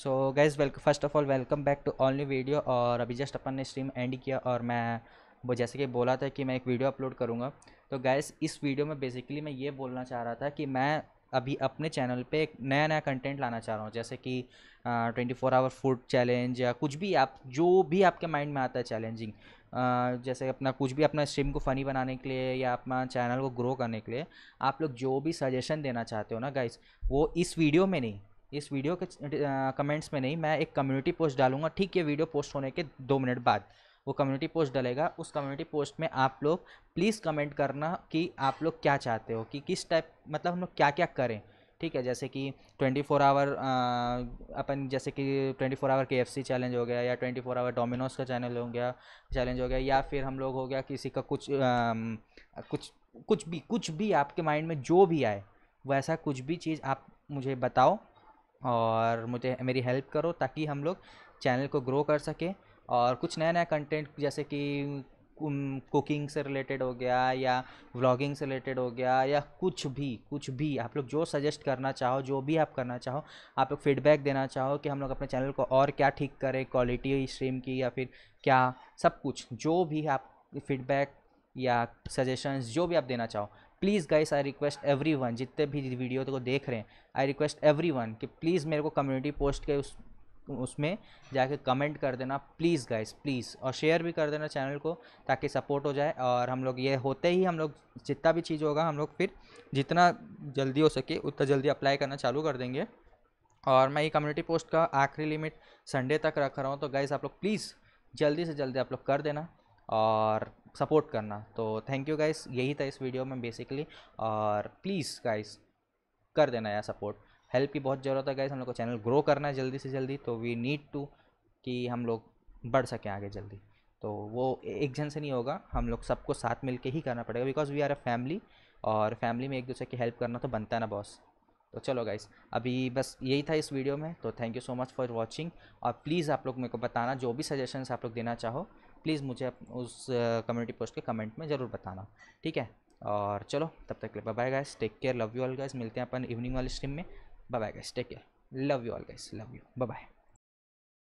so guys welcome first of all welcome back to all new video और अभी just अपन ने stream and किया और मैं वो जैसे कि बोला था कि मैं एक वीडियो अपलोड करूँगा तो गाइज़ इस वीडियो में बेसिकली मैं ये बोलना चाह रहा था कि मैं अभी अपने चैनल पे एक नया नया कंटेंट लाना चाह रहा हूँ जैसे कि twenty four hour food challenge या कुछ भी आप जो भी आपके माइंड में आता है चैलेंजिंग Uh, जैसे अपना कुछ भी अपना स्ट्रीम को फ़नी बनाने के लिए या अपना चैनल को ग्रो करने के लिए आप लोग जो भी सजेशन देना चाहते हो ना गाइस वो इस वीडियो में नहीं इस वीडियो के कमेंट्स में नहीं मैं एक कम्युनिटी पोस्ट डालूंगा ठीक ये वीडियो पोस्ट होने के दो मिनट बाद वो कम्युनिटी पोस्ट डलेगा उस कम्युनिटी पोस्ट में आप लोग प्लीज़ कमेंट करना कि आप लोग क्या चाहते हो कि किस टाइप मतलब हम लोग क्या क्या करें ठीक है जैसे कि 24 फोर आवर अपन जैसे कि 24 फोर आवर के चैलेंज हो गया या 24 फोर आवर डोमिनोज का चैनल हो गया चैलेंज हो गया या फिर हम लोग हो गया किसी का कुछ आ, कुछ कुछ भी कुछ भी आपके माइंड में जो भी आए वैसा कुछ भी चीज़ आप मुझे बताओ और मुझे मेरी हेल्प करो ताकि हम लोग चैनल को ग्रो कर सकें और कुछ नया नया कंटेंट जैसे कि कुकिंग से रिलेटेड हो गया या व्लॉगिंग से रिलेटेड हो गया या कुछ भी कुछ भी आप लोग जो सजेस्ट करना चाहो जो भी आप करना चाहो आप लोग फीडबैक देना चाहो कि हम लोग अपने चैनल को और क्या ठीक करें क्वालिटी स्ट्रीम की या फिर क्या सब कुछ जो भी आप फीडबैक या सजेशंस जो भी आप देना चाहो please guys I request everyone जितने भी वीडियो को देख रहे हैं आई रिक्वेस्ट एवरी वन कि प्लीज़ मेरे को कम्युनिटी पोस्ट के उस उसमें जाके कमेंट कर देना प्लीज़ गाइस प्लीज़ और शेयर भी कर देना चैनल को ताकि सपोर्ट हो जाए और हम लोग ये होते ही हम लोग जितना भी चीज़ होगा हम लोग फिर जितना जल्दी हो सके उतना जल्दी अप्लाई करना चालू कर देंगे और मैं ये कम्युनिटी पोस्ट का आखिरी लिमिट संडे तक रख रहा हूँ तो गाइज़ आप लोग प्लीज़ जल्दी से जल्दी आप लोग कर देना और सपोर्ट करना तो थैंक यू गाइस यही था इस वीडियो में बेसिकली और प्लीज़ गाइस कर देना यार सपोर्ट हेल्प की बहुत ज़रूरत है गाइस हम लोग को चैनल ग्रो करना है जल्दी से जल्दी तो वी नीड टू कि हम लोग बढ़ सकें आगे जल्दी तो वो एक जन से नहीं होगा हम लोग सबको साथ मिल के ही करना पड़ेगा because we are a family और फैमिली में एक दूसरे की हेल्प करना तो बनता है ना बॉस तो चलो गाइस अभी बस यही था इस वीडियो में तो thank you so much for watching और प्लीज़ आप लोग मेरे को बताना जो भी सजेशंस आप लोग देना चाहो प्लीज़ मुझे उस कम्युनिटी पोस्ट के कमेंट में ज़रूर बताना ठीक है और चलो तब तक ले bye guys take care love you all guys मिलते हैं अपन इवनिंग वाली स्ट्रीम में bye guys take care love you all guys love you bye